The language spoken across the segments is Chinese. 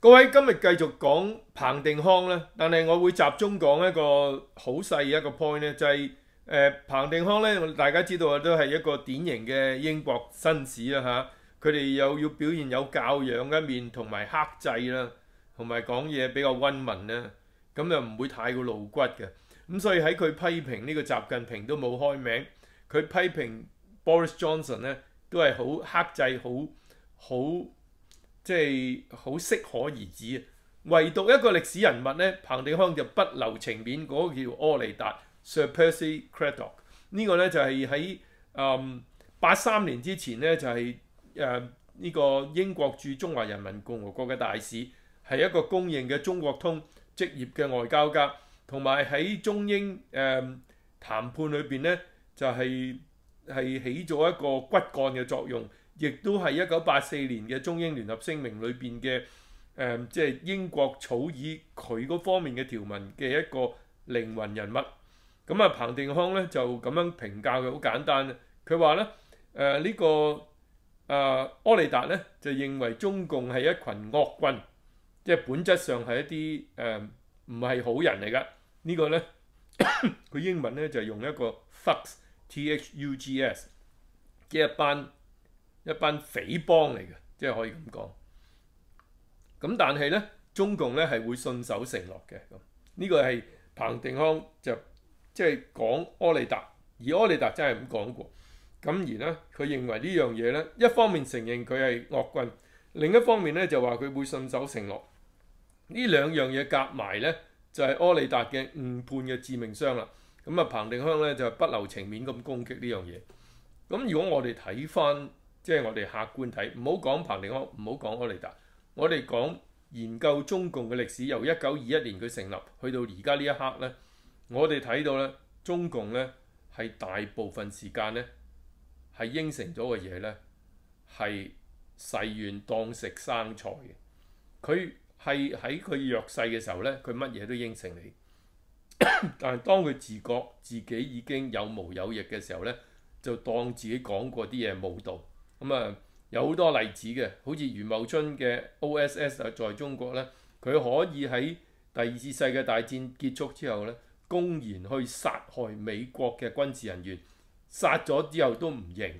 各位今日繼續講彭定康咧，但係我會集中講一個好細一個 point 咧，就係誒彭定康咧，大家知道我都係一個典型嘅英國紳士啦吓，佢哋有要表現有教養一面，同埋克制啦，同埋講嘢比較温文咧，咁又唔會太過露骨嘅，咁所以喺佢批評呢個習近平都冇開名，佢批評 Boris Johnson 咧都係好克制，好好。即係好適可而止啊！唯獨一個歷史人物咧，彭定康就不留情面。嗰個叫柯利達 （Sir Percy c r a d o c k 呢個咧就係喺八三年之前咧，就係誒呢個英國駐中華人民共和國嘅大使，係一個公認嘅中國通、職業嘅外交家，同埋喺中英誒談判裏邊咧，就係係起咗一個骨幹嘅作用。亦都係一九八四年嘅中英聯合聲明裏邊嘅誒，即係英國草擬佢嗰方面嘅條文嘅一個靈魂人物。咁啊，彭定康咧就咁樣評價佢，好簡單。佢話咧誒呢個阿柯利達咧就認為中共係一群惡軍，即係本質上係一啲誒唔係好人嚟噶。呢個咧佢英文咧就用一個 thugs 嘅一班。一班匪幫嚟嘅，即係可以咁講。咁但係咧，中共咧係會信守承諾嘅。咁呢個係彭定康就即係講柯利達，而柯利達真係咁講過。咁而咧，佢認為呢樣嘢咧，一方面承認佢係惡棍，另一方面咧就話佢會信守承諾。呢兩樣嘢夾埋咧，就係柯利達嘅誤判嘅致命傷啦。咁啊，彭定康咧就不留情面咁攻擊呢樣嘢。咁如果我哋睇翻，即係我哋客觀睇，唔好講彭定康，唔好講柯利達。我哋講研究中共嘅歷史，由一九二一年佢成立去到而家呢一刻呢，我哋睇到呢，中共呢係大部分時間呢係應承咗嘅嘢呢係誓願當食生菜嘅。佢係喺佢弱勢嘅時候呢，佢乜嘢都應承你；但係當佢自覺自己已經有毛有翼嘅時候呢，就當自己講過啲嘢冇道。咁啊，有好多例子嘅，好似余茂春嘅 OSS 啊，在中國咧，佢可以喺第二次世界大戰結束之後咧，公然去殺害美國嘅軍事人員，殺咗之後都唔認，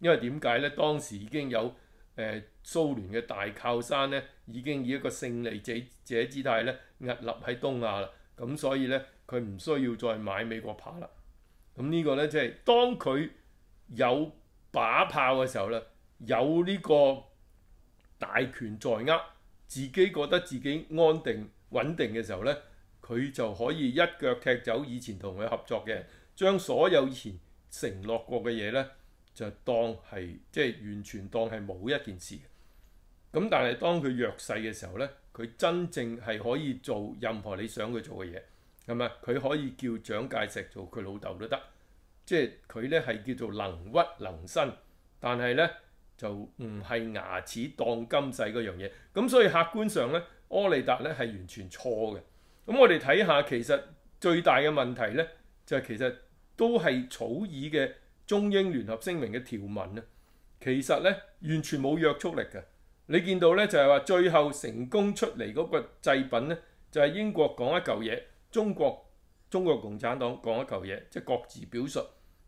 因為點解咧？當時已經有誒蘇聯嘅大靠山咧，已經以一個勝利者者姿態咧，屹立喺東亞啦。咁所以咧，佢唔需要再買美國牌啦。咁呢個咧，即係當佢有。把炮嘅時候咧，有呢個大權在握，自己覺得自己安定穩定嘅時候咧，佢就可以一腳踢走以前同佢合作嘅人，將所有以前承諾過嘅嘢咧，就當係即係完全當係冇一件事。咁但係當佢弱勢嘅時候咧，佢真正係可以做任何你想佢做嘅嘢，係咪？佢可以叫蔣介石做佢老豆都得。即係佢咧係叫做能屈能伸，但係咧就唔係牙齒當金世嗰樣嘢。咁所以客觀上咧，柯利達咧係完全錯嘅。咁我哋睇下，其實最大嘅問題咧就係其實都係草擬嘅中英聯合聲明嘅條文啊。其實咧完全冇約束力嘅。你見到咧就係話最後成功出嚟嗰個製品咧，就係英國講一嚿嘢，中國中國共產黨講一嚿嘢，即係各自表述。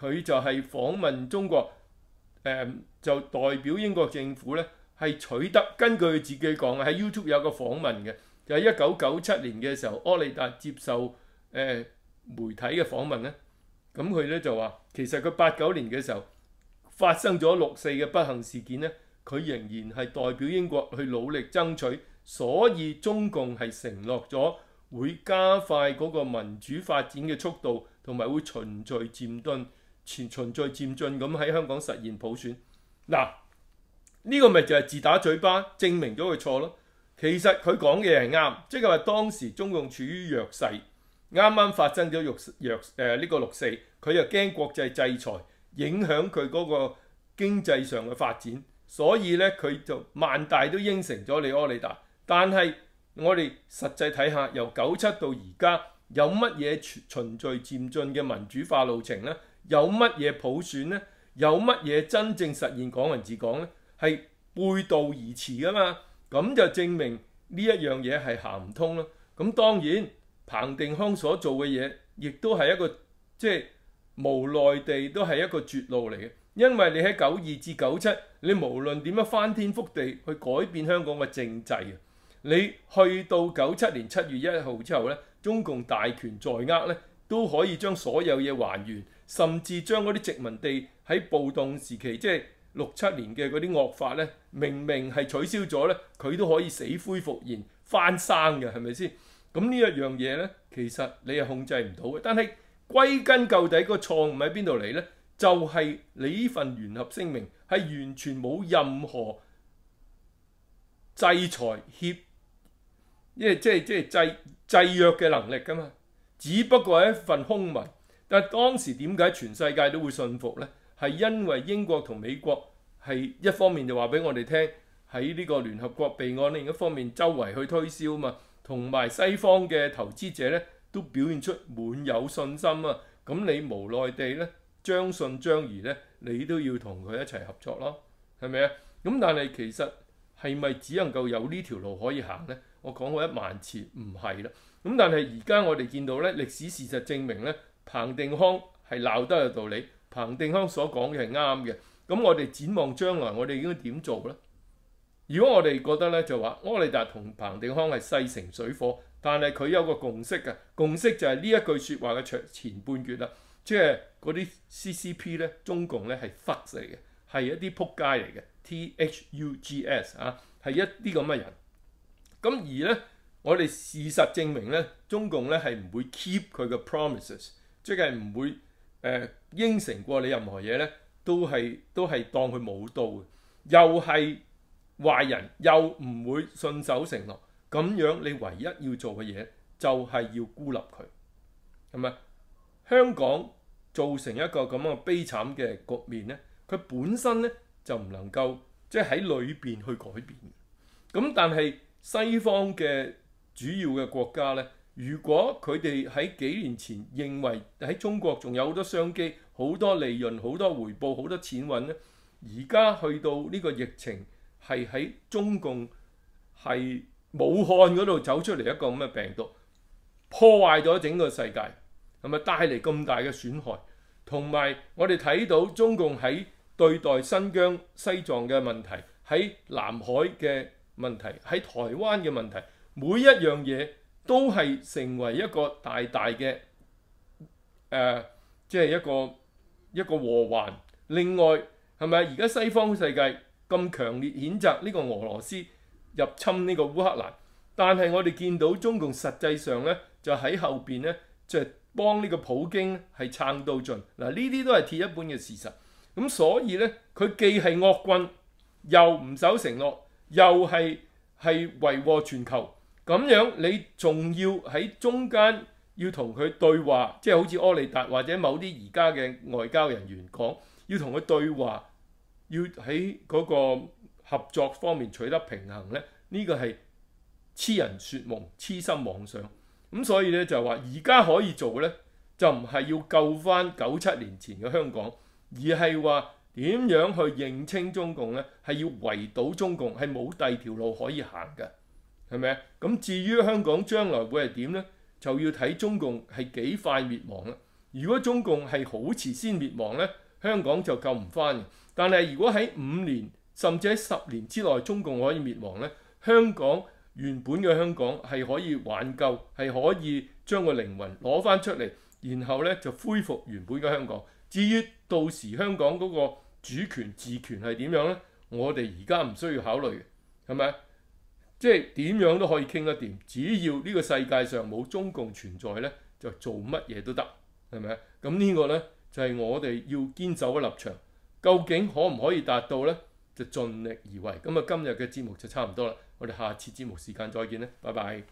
佢就係訪問中國，誒就代表英國政府咧，係取得根據自己講嘅喺 YouTube 有個訪問嘅，就係一九九七年嘅時候，柯利達接受誒媒體嘅訪問咧，咁佢咧就話，其實佢八九年嘅時候發生咗六四嘅不幸事件咧，佢仍然係代表英國去努力爭取，所以中共係承諾咗會加快嗰個民主發展嘅速度，同埋會循序漸進。循序漸進咁喺香港實現普選，嗱呢個咪就係自打嘴巴，證明咗佢錯咯。其實佢講嘢係啱，即係話當時中共處於弱勢，啱啱發生咗弱弱誒呢個六四，佢又驚國際制裁影響佢嗰個經濟上嘅發展，所以咧佢就萬大都應承咗你柯里達。但係我哋實際睇下，由九七到而家有乜嘢循循序漸進嘅民主化路程咧？有乜嘢普選呢？有乜嘢真正實現港人治港呢？係背道而馳噶嘛？咁就證明呢一樣嘢係行唔通咯。咁當然彭定康所做嘅嘢，亦都係一個即係無奈地都係一個絕路嚟嘅，因為你喺九二至九七，你無論點樣翻天覆地去改變香港嘅政制啊，你去到九七年七月一號之後呢，中共大權在握呢，都可以將所有嘢還原。甚至將嗰啲殖民地喺暴動時期，即係六七年嘅嗰啲惡法咧，明明係取消咗咧，佢都可以死灰復燃翻生嘅，係咪先？咁呢一樣嘢咧，其實你係控制唔到嘅。但係歸根究底，個錯誤喺邊度嚟咧？就係你呢份聯合聲明係完全冇任何制裁、協，即係即係即係制制約嘅能力噶嘛？只不過係一份空文。但當時點解全世界都會信服呢？係因為英國同美國係一方面就話俾我哋聽喺呢個聯合國被案，另一方面周圍去推銷嘛。同埋西方嘅投資者呢都表現出滿有信心啊。咁你無奈地呢，將信將疑呢，你都要同佢一齊合作咯，係咪啊？咁但係其實係咪只能夠有呢條路可以行呢？我講過一萬次唔係啦。咁但係而家我哋見到呢，歷史事實證明呢。彭定康系闹得有道理，彭定康所讲嘅系啱嘅。咁我哋展望将来，我哋应该点做呢？如果我哋觉得咧，就话柯利达同彭定康系势成水火，但系佢有个共识嘅，共识就系呢一句说话嘅前半月啦，即系嗰啲 C C P 咧，中共咧系 fuck 嚟嘅，系一啲扑街嚟嘅 T H U G S 啊，系一啲咁嘅人。咁而呢，我哋事实证明呢，中共咧系唔会 keep 佢嘅 promises。最近唔會誒應承過你任何嘢咧，都係都係當佢冇到嘅，又係壞人，又唔會信守承諾。咁樣你唯一要做嘅嘢就係要孤立佢，係咪？香港造成一個咁樣悲慘嘅局面咧，佢本身咧就唔能夠即係喺裏邊去改變。咁但係西方嘅主要嘅國家咧。如果佢哋喺幾年前認為喺中國仲有好多商機、好多利潤、好多回報、好多錢揾咧，而家去到呢個疫情係喺中共係武漢嗰度走出嚟一個咁嘅病毒，破壞咗整個世界，咁咪帶嚟咁大嘅損害。同埋我哋睇到中共喺對待新疆、西藏嘅問題，喺南海嘅問題，喺台灣嘅問題，每一樣嘢。都係成為一個大大嘅誒，即係一個一個和環。另外係咪而家西方世界咁強烈譴責呢個俄羅斯入侵呢個烏克蘭？但係我哋見到中共實際上呢，就喺後邊呢，就幫呢個普京係撐到盡。嗱，呢啲都係鐵一般嘅事實。咁所以呢，佢既係惡棍，又唔守承諾，又係係為禍全球。咁樣你仲要喺中間要同佢對話，即係好似柯利達或者某啲而家嘅外交人員講，要同佢對話，要喺嗰個合作方面取得平衡呢呢個係痴人說夢、痴心妄想。咁所以呢，就話而家可以做呢，就唔係要救翻九七年前嘅香港，而係話點樣去認清中共呢？係要圍堵中共，係冇第二條路可以行嘅。係咪咁至於香港將來會係點呢？就要睇中共係幾快滅亡啦。如果中共係好遲先滅亡呢，香港就救唔翻嘅。但係如果喺五年甚至喺十年之內中共可以滅亡呢，香港原本嘅香港係可以挽救，係可以將個靈魂攞翻出嚟，然後呢就恢復原本嘅香港。至於到時香港嗰個主權自權係點樣呢？我哋而家唔需要考慮，係咪即係點樣都可以傾得掂，只要呢個世界上冇中共存在呢，就做乜嘢都得，係咪啊？咁呢個呢，就係我哋要堅守嘅立場。究竟可唔可以達到呢？就盡力而為。咁啊，今日嘅節目就差唔多啦，我哋下次節目時間再見啦，拜拜。